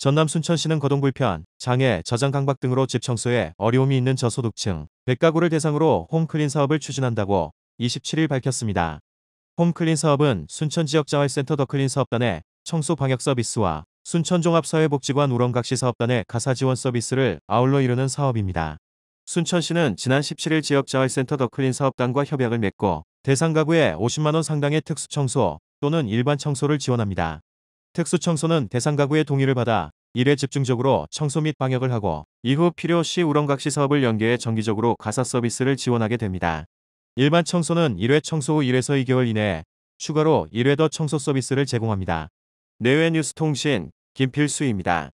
전남 순천시는 거동불편, 장애, 저장 강박 등으로 집 청소에 어려움이 있는 저소득층 100가구를 대상으로 홈클린 사업을 추진한다고 27일 밝혔습니다. 홈클린 사업은 순천지역자활센터 더클린 사업단의 청소 방역 서비스와 순천종합사회복지관 우렁각시 사업단의 가사 지원 서비스를 아울러 이루는 사업입니다. 순천시는 지난 17일 지역자활센터 더클린 사업단과 협약을 맺고 대상 가구에 50만원 상당의 특수청소 또는 일반 청소를 지원합니다. 특수청소는 대상 가구의 동의를 받아 일에 집중적으로 청소 및 방역을 하고 이후 필요시 우렁각시 사업을 연계해 정기적으로 가사 서비스를 지원하게 됩니다. 일반 청소는 1회 청소 후 1에서 2개월 이내에 추가로 1회 더 청소 서비스를 제공합니다. 내외 뉴스 통신 김필수입니다.